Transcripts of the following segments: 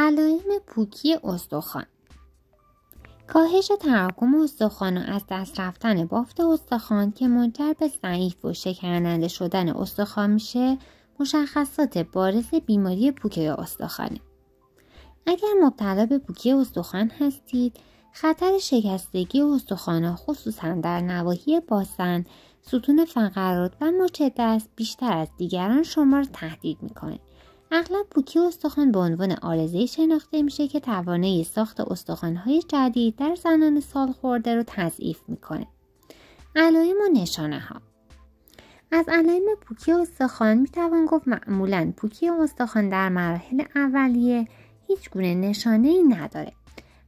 علائم پوکی استخوان کاهش تراکم استخوان و از دست رفتن بافت استخوان که منجر به ضعیف و شکننده شدن استخوان میشه مشخصات بارز بیماری پوکی استخوانه اگر مبتلا به پوکی استخوان هستید خطر شکستگی استخوان خصوصا در نواحی باسن ستون فقرات و مچ دست بیشتر از دیگران شما را تهدید میکنه اغلب پوکی استخوان به عنوان آرزهای شناخته میشه که توانایی ساخت استخوانهای جدید در زنان سال خورده رو تضعیف میکنه علائم و نشانه ها از علائم پوکی استخوان میتوان گفت معمولا پوکی استخوان در مراحل اولیه هیچ گونه نشانه ای نداره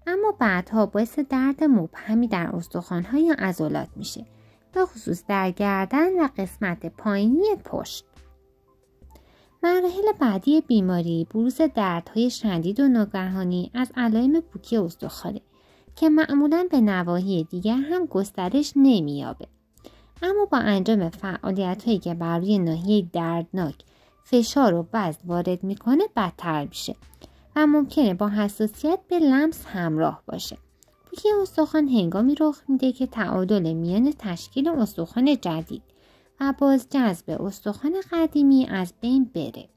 اما بعدها باعث درد مبهمی در استخوانهای های عضلات میشه به خصوص در گردن و قسمت پایینی پشت مراحل بعدی بیماری بروز دردهای شدید و ناگهانی از علائم پوکی استخوانه که معمولا به نواحی دیگر هم گسترش نمییابه اما با انجام فعالیت هایی که بر روی ناحیه دردناک فشار و وزن وارد میکنه بدتر میشه و ممکنه با حساسیت به لمس همراه باشه پوکی استخوان هنگامی رخ میده که تعادل میان تشکیل استخوان جدید و باز جذب استخوان قدیمی از بین بره.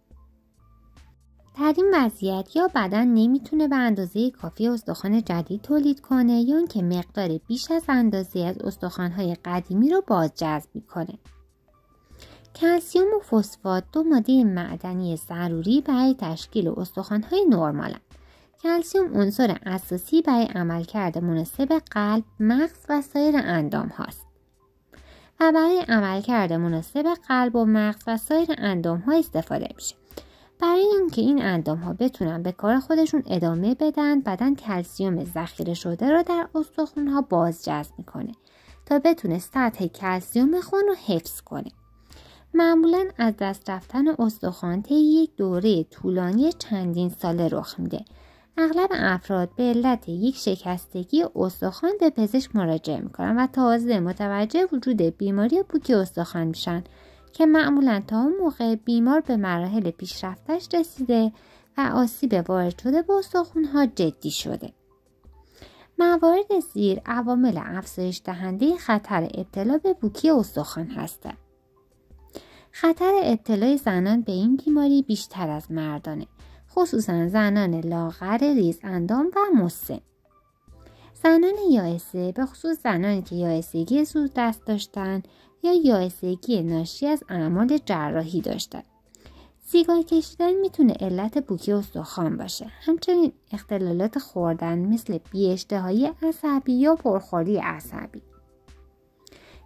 در این وضعیت یا بدن نمیتونه به اندازه کافی استخوان جدید تولید کنه یا اینکه مقدار بیش از اندازه از استخوانهای قدیمی رو باز جذب میکنه. کلسیوم و فسفات دو ماده معدنی ضروری برای تشکیل استخوانهای نرمالند. کلسیوم عنصر اساسی برای عملکرد مناسب قلب، مغز و سایر اندام هاست. و برای کرده مناسب قلب و مغز و سایر اندام ها استفاده میشه برای اینکه این اندام ها بتونن به کار خودشون ادامه بدن بدن کلسیوم ذخیره شده را در استخون ها بازجذب میکنه تا بتونه سطح کلسیوم خون رو حفظ کنه معمولا از دست رفتن استخوان طی یک دوره طولانی چندین ساله رخ میده اغلب افراد به علت یک شکستگی استخوان به پزشک مراجعه میکنن و تازه متوجه وجود بیماری پوکی استخوان میشن که معمولا تا اون موقع بیمار به مراحل پیشرفتش رسیده و آسیب وارد شده به استخونها جدی شده موارد زیر عوامل افزایش دهنده خطر ابتلا به بوکی استخوان هستند خطر ابتلای زنان به این بیماری بیشتر از مردانه خصوصا زنان لاغر ریز اندام و مسن زنان یائسه به خصوص زنانی که یائسگی زود دست داشتند یا یائسگی ناشی از اعمال جراحی داشتند سیگار کشیدن میتونه علت بوکی استخوان باشه همچنین اختلالات خوردن مثل بیاشتهایی عصبی یا پرخوری عصبی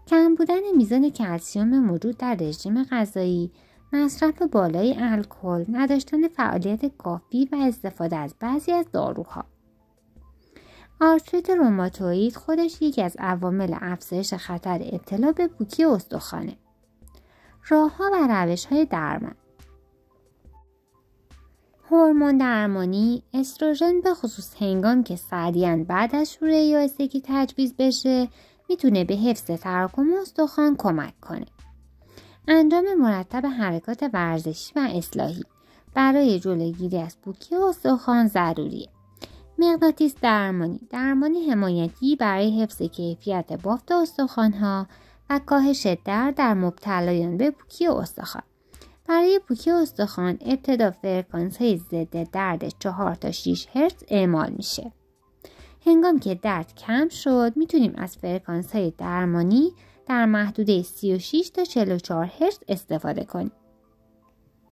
کم بودن میزان کلسیوم موجود در رژیم غذایی مصرف بالای الکل، نداشتن فعالیت کافی و استفاده از بعضی از داروها. آرتریت روماتوئید خودش یکی از عوامل افزایش خطر ابتلا به پوکی استخوانه. راهها و روش های درمان هورمون درمانی استروژن به خصوص هنگام که سریعا بعد از شروع یا تجویز بشه میتونه به حفظ تراکم استخوان کمک کنه. انجام مرتب حرکات ورزشی و اصلاحی برای جلوگیری از پوکی استخوان ضروریه مغناطیس درمانی درمانی حمایتی برای حفظ کیفیت بافت استخوانها و کاهش درد در مبتلایان به پوکی استخوان برای پوکی استخوان ابتدا فرکانس های ضد درد 4 تا 6 هرتز اعمال میشه هنگام که درد کم شد میتونیم از فرکانس های درمانی در محدوده 36 تا 44 هرتز استفاده کنیم.